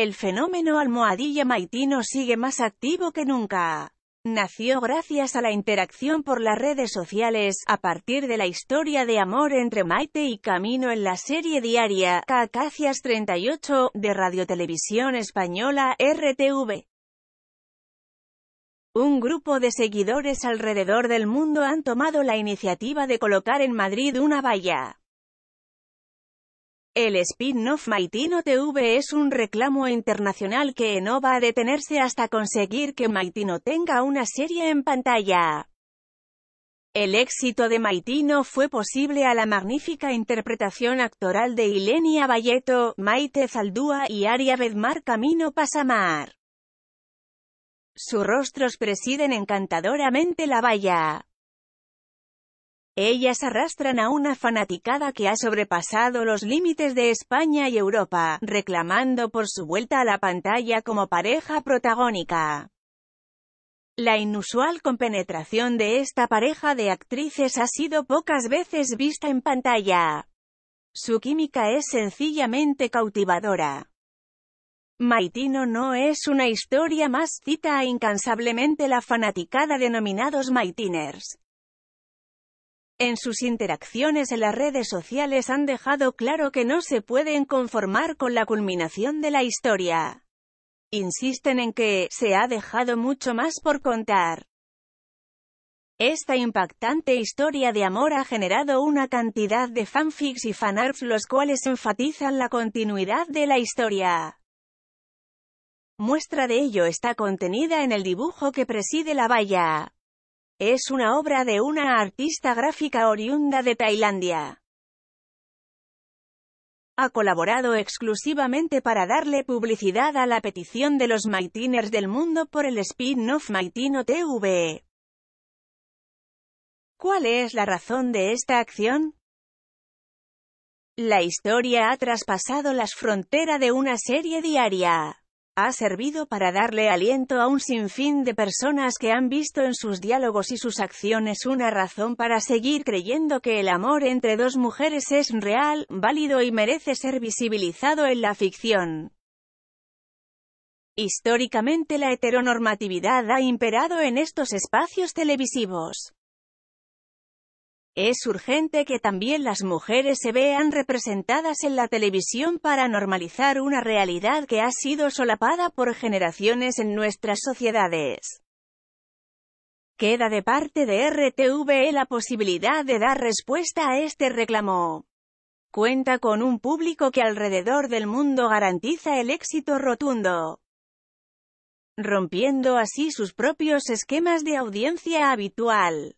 El fenómeno almohadilla maitino sigue más activo que nunca. Nació gracias a la interacción por las redes sociales, a partir de la historia de amor entre Maite y Camino en la serie diaria, CACACIAS 38, de Radiotelevisión Española, RTV. Un grupo de seguidores alrededor del mundo han tomado la iniciativa de colocar en Madrid una valla el spin-off Maitino TV es un reclamo internacional que no va a detenerse hasta conseguir que Maitino tenga una serie en pantalla. El éxito de Maitino fue posible a la magnífica interpretación actoral de Ilenia Valleto, Maite Zaldúa y Aria Bedmar Camino Pasamar. Sus rostros presiden encantadoramente la valla. Ellas arrastran a una fanaticada que ha sobrepasado los límites de España y Europa, reclamando por su vuelta a la pantalla como pareja protagónica. La inusual compenetración de esta pareja de actrices ha sido pocas veces vista en pantalla. Su química es sencillamente cautivadora. Maitino no es una historia más cita incansablemente la fanaticada denominados Maitiners. En sus interacciones en las redes sociales han dejado claro que no se pueden conformar con la culminación de la historia. Insisten en que se ha dejado mucho más por contar. Esta impactante historia de amor ha generado una cantidad de fanfics y fanarts los cuales enfatizan la continuidad de la historia. Muestra de ello está contenida en el dibujo que preside la valla. Es una obra de una artista gráfica oriunda de Tailandia. Ha colaborado exclusivamente para darle publicidad a la petición de los Maitiners del mundo por el spin-off Maitino TV. ¿Cuál es la razón de esta acción? La historia ha traspasado las fronteras de una serie diaria ha servido para darle aliento a un sinfín de personas que han visto en sus diálogos y sus acciones una razón para seguir creyendo que el amor entre dos mujeres es real, válido y merece ser visibilizado en la ficción. Históricamente la heteronormatividad ha imperado en estos espacios televisivos. Es urgente que también las mujeres se vean representadas en la televisión para normalizar una realidad que ha sido solapada por generaciones en nuestras sociedades. Queda de parte de RTVE la posibilidad de dar respuesta a este reclamo. Cuenta con un público que alrededor del mundo garantiza el éxito rotundo, rompiendo así sus propios esquemas de audiencia habitual.